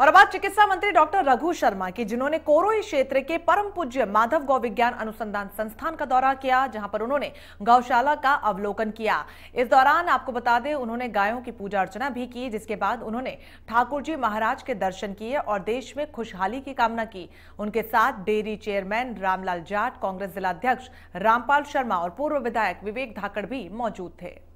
और अब चिकित्सा मंत्री डॉक्टर रघु शर्मा की जिन्होंने कोरोई क्षेत्र के परम पूज्य माधव गौ विज्ञान अनुसंधान संस्थान का दौरा किया जहां पर उन्होंने गौशाला का अवलोकन किया इस दौरान आपको बता दें उन्होंने गायों की पूजा अर्चना भी की जिसके बाद उन्होंने ठाकुर जी महाराज के दर्शन किए और देश में खुशहाली की कामना की उनके साथ डेयरी चेयरमैन रामलाल जाट कांग्रेस जिलाध्यक्ष रामपाल शर्मा और पूर्व विधायक विवेक धाकड़ भी मौजूद थे